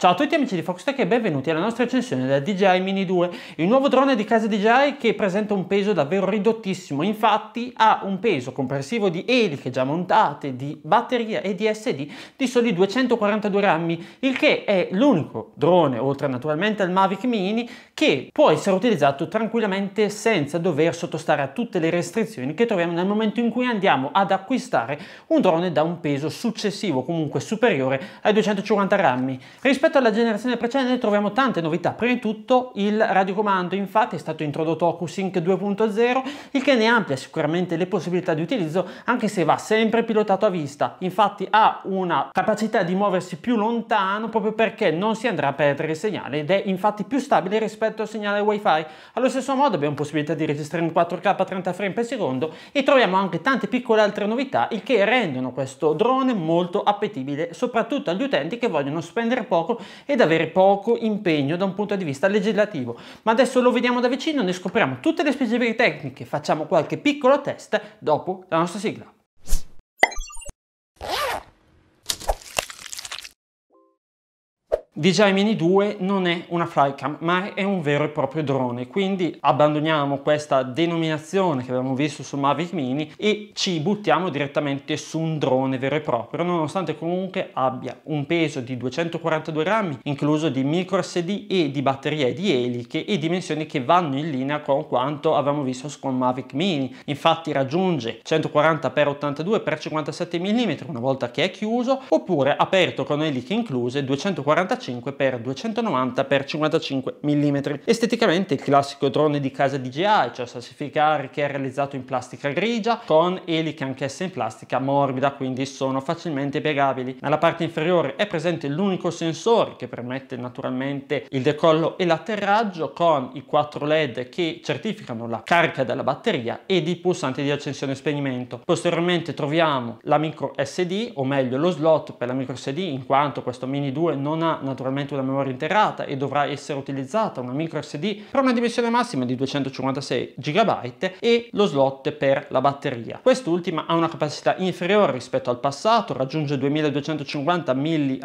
Ciao a tutti amici di Fox Tech e benvenuti alla nostra recensione della DJI Mini 2, il nuovo drone di casa DJI che presenta un peso davvero ridottissimo, infatti ha un peso comprensivo di eliche già montate, di batteria e di SD di soli 242 grammi, il che è l'unico drone, oltre naturalmente al Mavic Mini, che può essere utilizzato tranquillamente senza dover sottostare a tutte le restrizioni che troviamo nel momento in cui andiamo ad acquistare un drone da un peso successivo, comunque superiore ai 250 grammi. Rispetto Rispetto alla generazione precedente troviamo tante novità, prima di tutto il radiocomando infatti è stato introdotto OcuSync 2.0 il che ne amplia sicuramente le possibilità di utilizzo anche se va sempre pilotato a vista, infatti ha una capacità di muoversi più lontano proprio perché non si andrà a perdere il segnale ed è infatti più stabile rispetto al segnale wifi. Allo stesso modo abbiamo possibilità di registrare in 4K a 30 frame per secondo e troviamo anche tante piccole altre novità il che rendono questo drone molto appetibile soprattutto agli utenti che vogliono spendere poco ed avere poco impegno da un punto di vista legislativo. Ma adesso lo vediamo da vicino, ne scopriamo tutte le specifiche tecniche, facciamo qualche piccolo test dopo la nostra sigla. DJI Mini 2 non è una flycam ma è un vero e proprio drone quindi abbandoniamo questa denominazione che abbiamo visto su Mavic Mini e ci buttiamo direttamente su un drone vero e proprio nonostante comunque abbia un peso di 242 grammi incluso di micro SD e di batterie di eliche e dimensioni che vanno in linea con quanto avevamo visto su Mavic Mini infatti raggiunge 140 x 82 x 57 mm una volta che è chiuso oppure aperto con eliche incluse 245 55 x 290 x 55 mm. Esteticamente il classico drone di casa DJI, cioè sassificare che è realizzato in plastica grigia con eliche anch'esse in plastica morbida, quindi sono facilmente piegabili. Nella parte inferiore è presente l'unico sensore che permette naturalmente il decollo e l'atterraggio con i quattro LED che certificano la carica della batteria ed i pulsanti di accensione e spegnimento. Posteriormente troviamo la micro SD, o meglio lo slot per la micro SD, in quanto questo Mini 2 non ha una naturalmente una memoria interrata e dovrà essere utilizzata una micro SD per una dimensione massima di 256 GB e lo slot per la batteria. Quest'ultima ha una capacità inferiore rispetto al passato, raggiunge 2250 mAh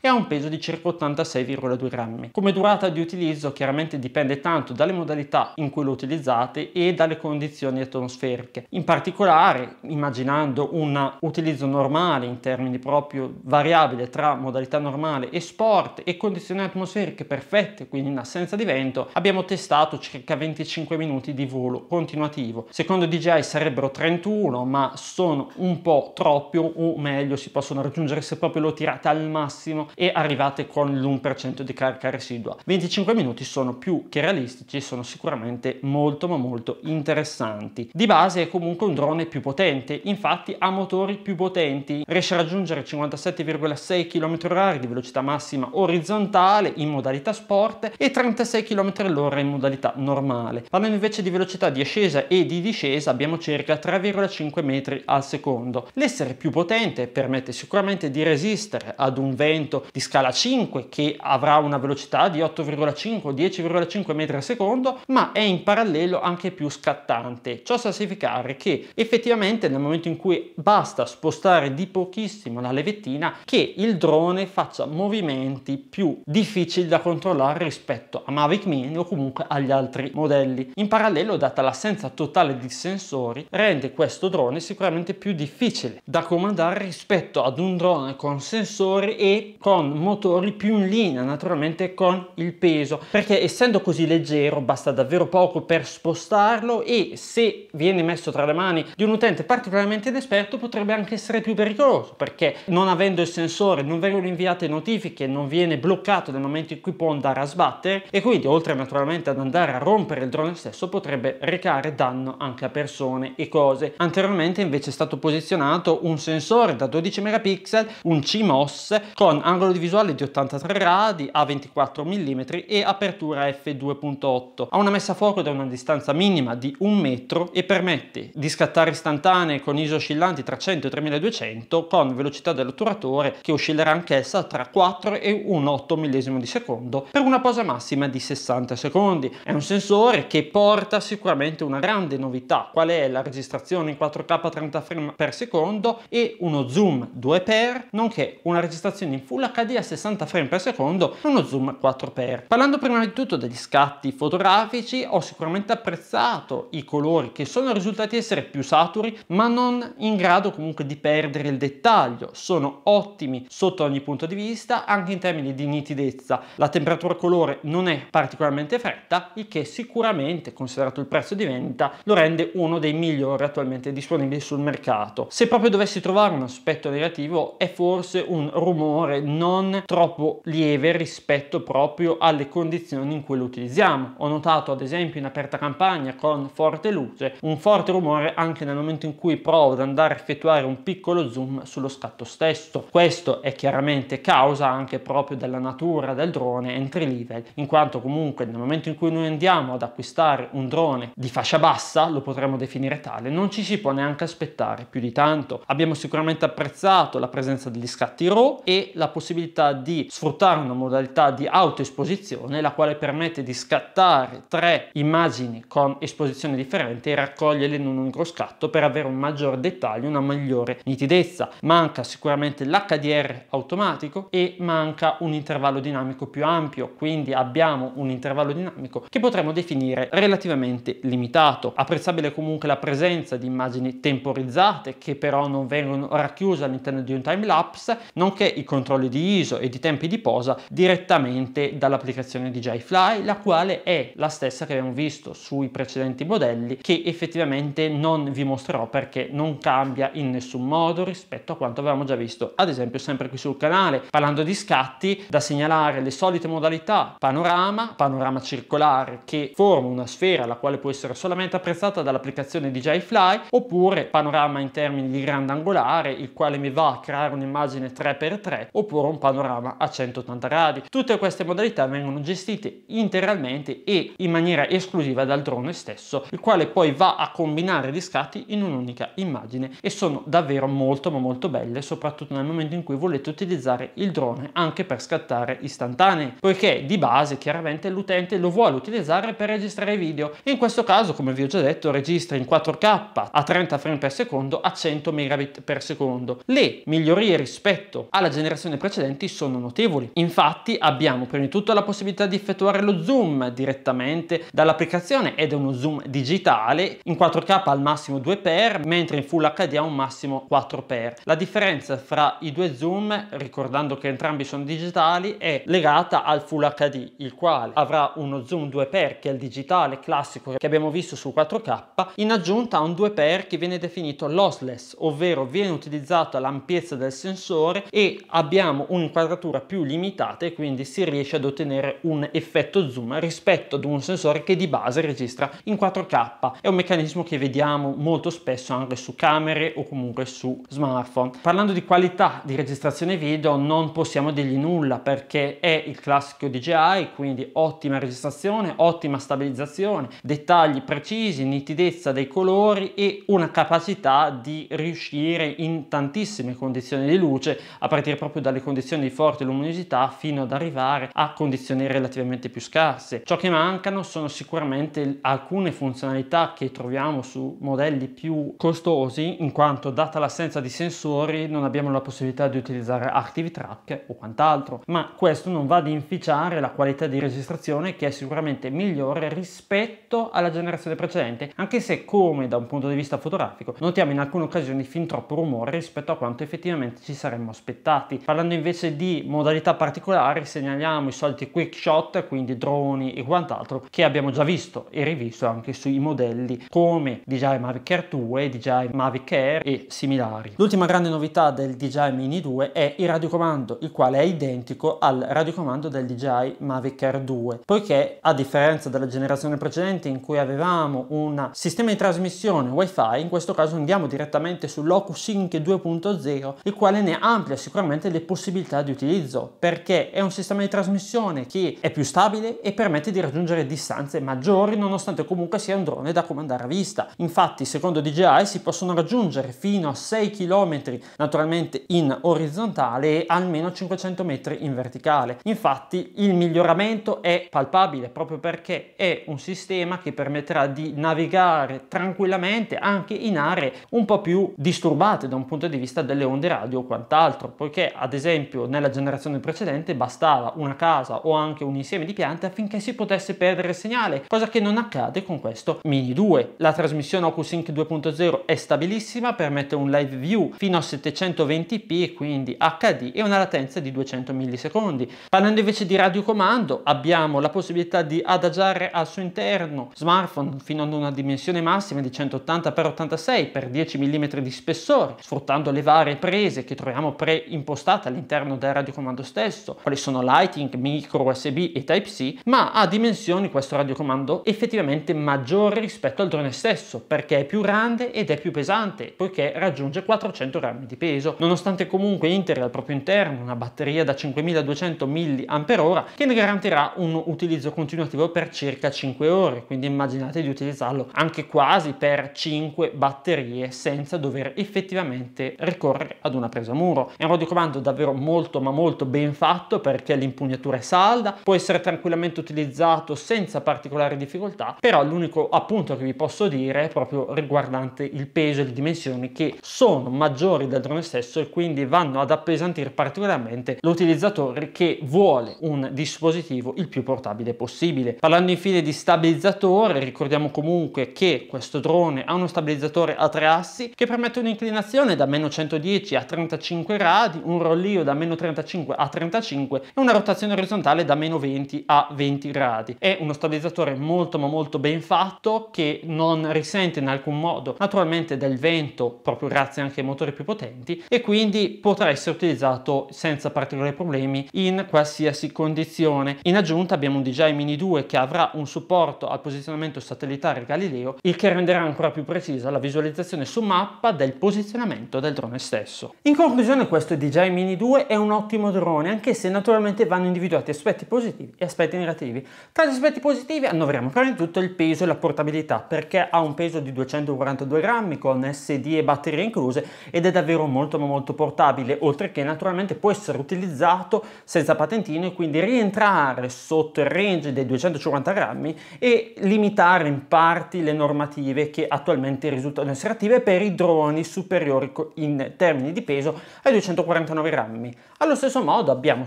e ha un peso di circa 86,2 grammi. Come durata di utilizzo chiaramente dipende tanto dalle modalità in cui lo utilizzate e dalle condizioni atmosferiche. In particolare, immaginando un utilizzo normale in termini proprio variabile tra modalità normale e sport, forte e condizioni atmosferiche perfette, quindi in assenza di vento, abbiamo testato circa 25 minuti di volo continuativo. Secondo DJI sarebbero 31, ma sono un po' troppi o meglio si possono raggiungere se proprio lo tirate al massimo e arrivate con l'1% di carica residua. 25 minuti sono più che realistici, e sono sicuramente molto ma molto interessanti. Di base è comunque un drone più potente, infatti ha motori più potenti, riesce a raggiungere 57,6 km h di velocità massima massima orizzontale in modalità sport e 36 km all'ora in modalità normale. Parlando invece di velocità di ascesa e di discesa abbiamo circa 3,5 metri al secondo. L'essere più potente permette sicuramente di resistere ad un vento di scala 5 che avrà una velocità di 8,5 10,5 metri al secondo ma è in parallelo anche più scattante. Ciò sta significare che effettivamente nel momento in cui basta spostare di pochissimo la levettina che il drone faccia movimento componenti più difficili da controllare rispetto a Mavic Mini o comunque agli altri modelli. In parallelo, data l'assenza totale di sensori, rende questo drone sicuramente più difficile da comandare rispetto ad un drone con sensori e con motori più in linea, naturalmente con il peso, perché essendo così leggero basta davvero poco per spostarlo e se viene messo tra le mani di un utente particolarmente inesperto potrebbe anche essere più pericoloso perché non avendo il sensore non vengono inviate notifiche, non viene bloccato nel momento in cui può andare a sbattere e quindi oltre naturalmente ad andare a rompere il drone stesso potrebbe recare danno anche a persone e cose. Anteriormente invece è stato posizionato un sensore da 12 megapixel, un CMOS con angolo di visuale di 83 gradi a 24 mm e apertura f2.8. Ha una messa a fuoco da una distanza minima di un metro e permette di scattare istantanee con ISO oscillanti tra 100 e 3200 con velocità dell'otturatore che oscillerà anch'essa tra 4 e e un 8 millesimo di secondo per una posa massima di 60 secondi. È un sensore che porta sicuramente una grande novità, qual è la registrazione in 4K a 30 frame per secondo e uno zoom 2x, nonché una registrazione in Full HD a 60 frame per secondo e uno zoom 4x. Parlando prima di tutto degli scatti fotografici, ho sicuramente apprezzato i colori che sono risultati essere più saturi, ma non in grado comunque di perdere il dettaglio. Sono ottimi sotto ogni punto di vista, anche anche in termini di nitidezza. La temperatura colore non è particolarmente fredda, il che sicuramente, considerato il prezzo di vendita, lo rende uno dei migliori attualmente disponibili sul mercato. Se proprio dovessi trovare un aspetto negativo è forse un rumore non troppo lieve rispetto proprio alle condizioni in cui lo utilizziamo. Ho notato ad esempio in aperta campagna con forte luce un forte rumore anche nel momento in cui provo ad andare a effettuare un piccolo zoom sullo scatto stesso. Questo è chiaramente causa anche anche proprio della natura del drone entry level, in quanto comunque nel momento in cui noi andiamo ad acquistare un drone di fascia bassa, lo potremmo definire tale, non ci si può neanche aspettare più di tanto. Abbiamo sicuramente apprezzato la presenza degli scatti RAW e la possibilità di sfruttare una modalità di autoesposizione, la quale permette di scattare tre immagini con esposizione differente e raccoglierle in un unico scatto per avere un maggior dettaglio, una migliore nitidezza. Manca sicuramente l'HDR automatico e manca manca un intervallo dinamico più ampio, quindi abbiamo un intervallo dinamico che potremmo definire relativamente limitato. Apprezzabile comunque la presenza di immagini temporizzate che però non vengono racchiuse all'interno di un time lapse, nonché i controlli di ISO e di tempi di posa direttamente dall'applicazione di JFly, la quale è la stessa che abbiamo visto sui precedenti modelli che effettivamente non vi mostrerò perché non cambia in nessun modo rispetto a quanto avevamo già visto ad esempio sempre qui sul canale parlando di scala ricatti da segnalare le solite modalità panorama, panorama circolare che forma una sfera la quale può essere solamente apprezzata dall'applicazione DJI Fly oppure panorama in termini di grandangolare il quale mi va a creare un'immagine 3x3 oppure un panorama a 180 gradi. Tutte queste modalità vengono gestite integralmente e in maniera esclusiva dal drone stesso il quale poi va a combinare gli scatti in un'unica immagine e sono davvero molto ma molto belle soprattutto nel momento in cui volete utilizzare il drone anche per scattare istantanee, poiché di base chiaramente l'utente lo vuole utilizzare per registrare video in questo caso, come vi ho già detto, registra in 4K a 30 frame per secondo a 100 megabit per secondo. Le migliorie rispetto alla generazione precedente sono notevoli. Infatti abbiamo prima di tutto la possibilità di effettuare lo zoom direttamente dall'applicazione ed è uno zoom digitale in 4K al massimo 2x, mentre in Full HD a un massimo 4x. La differenza fra i due zoom, ricordando che entrambi sono solution digitali è legata al Full HD, il quale avrà uno zoom 2x che è il digitale classico che abbiamo visto su 4K, in aggiunta a un 2x che viene definito lossless, ovvero viene utilizzata l'ampiezza del sensore e abbiamo un'inquadratura più limitata e quindi si riesce ad ottenere un effetto zoom rispetto ad un sensore che di base registra in 4K. È un meccanismo che vediamo molto spesso anche su camere o comunque su smartphone. Parlando di qualità di registrazione video non possiamo dire dirgli nulla perché è il classico DJI, quindi ottima registrazione, ottima stabilizzazione, dettagli precisi, nitidezza dei colori e una capacità di riuscire in tantissime condizioni di luce, a partire proprio dalle condizioni di forte luminosità fino ad arrivare a condizioni relativamente più scarse. Ciò che mancano sono sicuramente alcune funzionalità che troviamo su modelli più costosi, in quanto data l'assenza di sensori non abbiamo la possibilità di utilizzare Active Track o quanti quant'altro, ma questo non va ad inficiare la qualità di registrazione che è sicuramente migliore rispetto alla generazione precedente, anche se come da un punto di vista fotografico notiamo in alcune occasioni fin troppo rumore rispetto a quanto effettivamente ci saremmo aspettati. Parlando invece di modalità particolari segnaliamo i soliti quick shot, quindi droni e quant'altro che abbiamo già visto e rivisto anche sui modelli come DJI Mavic Air 2, DJI Mavic Air e similari. L'ultima grande novità del DJI Mini 2 è il radiocomando, il quale è identico al radiocomando del DJI Mavic Air 2, poiché a differenza della generazione precedente in cui avevamo un sistema di trasmissione WiFi, in questo caso andiamo direttamente su Sync 2.0, il quale ne amplia sicuramente le possibilità di utilizzo, perché è un sistema di trasmissione che è più stabile e permette di raggiungere distanze maggiori nonostante comunque sia un drone da comandare a vista. Infatti, secondo DJI si possono raggiungere fino a 6 km naturalmente in orizzontale e almeno 500 200 metri in verticale. Infatti il miglioramento è palpabile proprio perché è un sistema che permetterà di navigare tranquillamente anche in aree un po' più disturbate da un punto di vista delle onde radio o quant'altro, poiché ad esempio nella generazione precedente bastava una casa o anche un insieme di piante affinché si potesse perdere il segnale, cosa che non accade con questo Mini 2. La trasmissione OcuSync 2.0 è stabilissima, permette un live view fino a 720p, quindi HD e una latenza di 200 millisecondi. Parlando invece di radiocomando abbiamo la possibilità di adagiare al suo interno smartphone fino ad una dimensione massima di 180x86 per 10 mm di spessore, sfruttando le varie prese che troviamo preimpostate all'interno del radiocomando stesso, quali sono Lighting, micro USB e Type-C, ma ha dimensioni questo radiocomando effettivamente maggiore rispetto al drone stesso, perché è più grande ed è più pesante, poiché raggiunge 400 grammi di peso. Nonostante comunque interi al proprio interno una batteria batteria da 5200 mAh che ne garantirà un utilizzo continuativo per circa 5 ore, quindi immaginate di utilizzarlo anche quasi per 5 batterie senza dover effettivamente ricorrere ad una presa muro. È un radiocomando davvero molto ma molto ben fatto perché l'impugnatura è salda, può essere tranquillamente utilizzato senza particolari difficoltà, però l'unico appunto che vi posso dire è proprio riguardante il peso e le dimensioni che sono maggiori del drone stesso e quindi vanno ad appesantire particolarmente sicuramente l'utilizzatore che vuole un dispositivo il più portabile possibile. Parlando infine di stabilizzatore, ricordiamo comunque che questo drone ha uno stabilizzatore a tre assi che permette un'inclinazione da meno 110 a 35 gradi, un rollio da meno 35 a 35 e una rotazione orizzontale da meno 20 a 20 gradi. È uno stabilizzatore molto ma molto ben fatto che non risente in alcun modo naturalmente del vento proprio grazie anche ai motori più potenti e quindi potrà essere utilizzato senza particolari particolari problemi in qualsiasi condizione. In aggiunta abbiamo un DJI Mini 2 che avrà un supporto al posizionamento satellitare Galileo, il che renderà ancora più precisa la visualizzazione su mappa del posizionamento del drone stesso. In conclusione questo DJI Mini 2 è un ottimo drone, anche se naturalmente vanno individuati aspetti positivi e aspetti negativi. Tra gli aspetti positivi annoveriamo prima di tutto il peso e la portabilità, perché ha un peso di 242 grammi con SD e batterie incluse ed è davvero molto molto portabile, oltre che naturalmente può essere utilizzato utilizzato senza patentino e quindi rientrare sotto il range dei 250 grammi e limitare in parti le normative che attualmente risultano essere attive per i droni superiori in termini di peso ai 249 grammi. Allo stesso modo abbiamo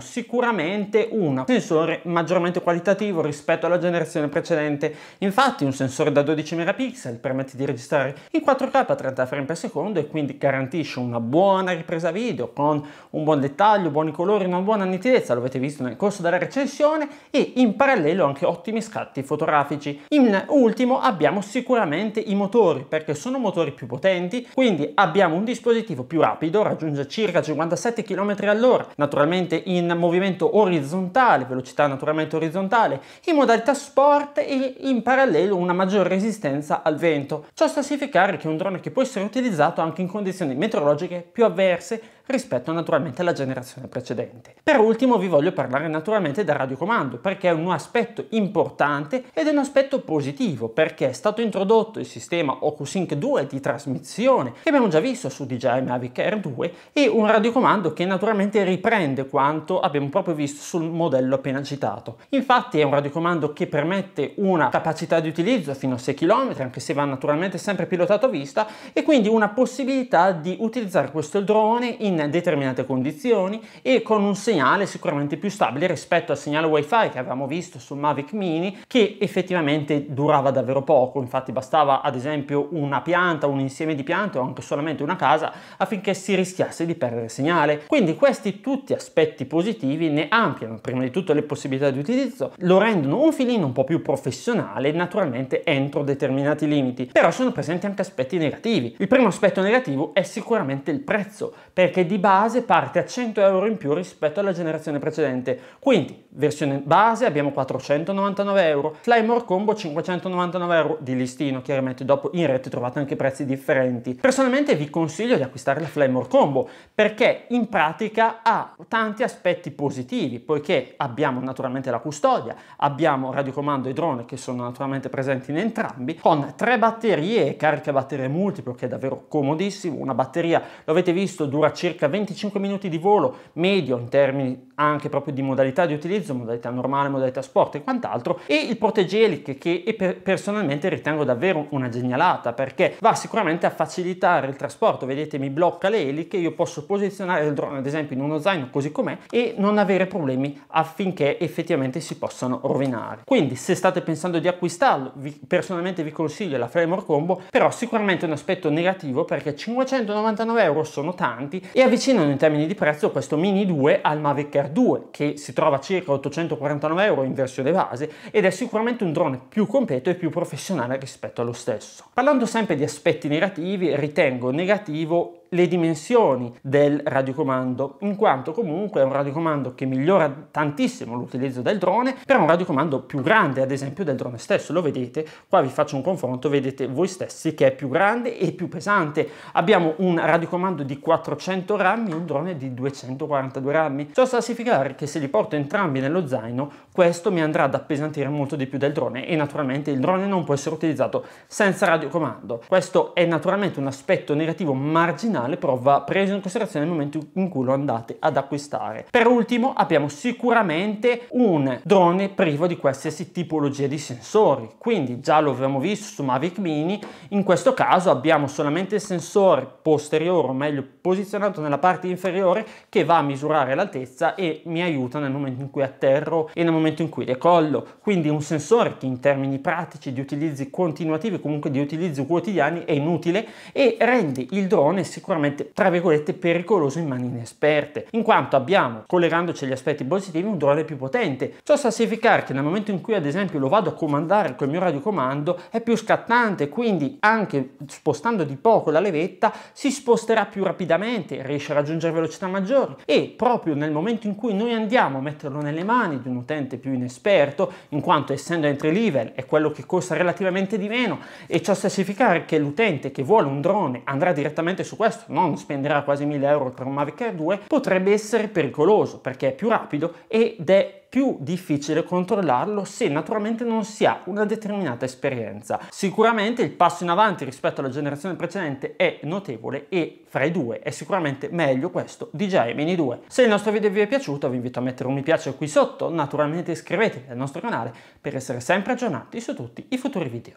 sicuramente un sensore maggiormente qualitativo rispetto alla generazione precedente, infatti un sensore da 12 megapixel permette di registrare in 4K a 30 frame per secondo e quindi garantisce una buona ripresa video con un buon dettaglio, buoni colori e una buona nitidezza, lo avete visto nel corso della recensione, e in parallelo anche ottimi scatti fotografici. In ultimo abbiamo sicuramente i motori, perché sono motori più potenti, quindi abbiamo un dispositivo più rapido, raggiunge circa 57 km all'ora, naturalmente in movimento orizzontale, velocità naturalmente orizzontale, in modalità sport e in parallelo una maggiore resistenza al vento. Ciò sta a significare che è un drone che può essere utilizzato anche in condizioni meteorologiche più avverse rispetto naturalmente alla generazione precedente. Per ultimo vi voglio parlare naturalmente del radiocomando perché è un aspetto importante ed è un aspetto positivo perché è stato introdotto il sistema OcuSync 2 di trasmissione che abbiamo già visto su DJI Mavic Air 2 e un radiocomando che naturalmente riprende quanto abbiamo proprio visto sul modello appena citato. Infatti è un radiocomando che permette una capacità di utilizzo fino a 6 km anche se va naturalmente sempre pilotato a vista e quindi una possibilità di utilizzare questo drone in in determinate condizioni e con un segnale sicuramente più stabile rispetto al segnale wifi che avevamo visto su Mavic Mini che effettivamente durava davvero poco, infatti bastava ad esempio una pianta, un insieme di piante o anche solamente una casa affinché si rischiasse di perdere segnale. Quindi questi tutti aspetti positivi ne ampliano prima di tutto le possibilità di utilizzo, lo rendono un filino un po' più professionale naturalmente entro determinati limiti, però sono presenti anche aspetti negativi. Il primo aspetto negativo è sicuramente il prezzo perché di base parte a 100 euro in più rispetto alla generazione precedente. Quindi, versione base abbiamo 499 euro, Flymore Combo 599 euro di listino, chiaramente dopo in rete trovate anche prezzi differenti. Personalmente vi consiglio di acquistare la Flymore Combo perché in pratica ha tanti aspetti positivi, poiché abbiamo naturalmente la custodia, abbiamo radiocomando e drone che sono naturalmente presenti in entrambi, con tre batterie e carica batterie multiple che è davvero comodissimo, una batteria, lo avete visto, dura circa circa 25 minuti di volo medio in termini anche proprio di modalità di utilizzo, modalità normale, modalità sport e quant'altro, e il protegeliche che personalmente ritengo davvero una genialata perché va sicuramente a facilitare il trasporto, vedete mi blocca le eliche, io posso posizionare il drone ad esempio in uno zaino così com'è e non avere problemi affinché effettivamente si possano rovinare. Quindi se state pensando di acquistarlo, vi, personalmente vi consiglio la Framework Combo, però sicuramente un aspetto negativo perché 599 euro sono tanti e avvicinano in termini di prezzo questo Mini 2 al Mavic Air 2 che si trova a circa 849 euro in versione base ed è sicuramente un drone più completo e più professionale rispetto allo stesso. Parlando sempre di aspetti negativi ritengo negativo le dimensioni del radiocomando, in quanto comunque è un radiocomando che migliora tantissimo l'utilizzo del drone per un radiocomando più grande, ad esempio del drone stesso. Lo vedete, qua vi faccio un confronto, vedete voi stessi che è più grande e più pesante. Abbiamo un radiocomando di 400 rammi e un drone di 242 rammi. Ciò sta a significare che se li porto entrambi nello zaino, questo mi andrà ad appesantire molto di più del drone e naturalmente il drone non può essere utilizzato senza radiocomando. Questo è naturalmente un aspetto negativo marginale finale però va preso in considerazione nel momento in cui lo andate ad acquistare. Per ultimo abbiamo sicuramente un drone privo di qualsiasi tipologia di sensori, quindi già lo abbiamo visto su Mavic Mini, in questo caso abbiamo solamente il sensore posteriore, o meglio posizionato nella parte inferiore, che va a misurare l'altezza e mi aiuta nel momento in cui atterro e nel momento in cui decollo, quindi un sensore che in termini pratici di utilizzi continuativi, comunque di utilizzi quotidiani, è inutile e rende il drone sicuramente sicuramente, tra virgolette, pericoloso in mani inesperte, in quanto abbiamo, collegandoci agli aspetti positivi, un drone più potente. Ciò sta a significare che nel momento in cui, ad esempio, lo vado a comandare col mio radiocomando, è più scattante, quindi anche spostando di poco la levetta, si sposterà più rapidamente, riesce a raggiungere velocità maggiori e proprio nel momento in cui noi andiamo a metterlo nelle mani di un utente più inesperto, in quanto essendo entry level è quello che costa relativamente di meno e ciò sta a significare che l'utente che vuole un drone andrà direttamente su questo Podcast non spenderà quasi 1000 euro per un Mavic Air 2 potrebbe essere pericoloso perché è più rapido ed è più difficile controllarlo se naturalmente non si ha una determinata esperienza. Sicuramente il passo in avanti rispetto alla generazione precedente è notevole e fra i due è sicuramente meglio questo DJI Mini 2. Se il nostro video vi è piaciuto vi invito a mettere un mi piace qui sotto, naturalmente iscrivetevi al nostro canale per essere sempre aggiornati su tutti i futuri video.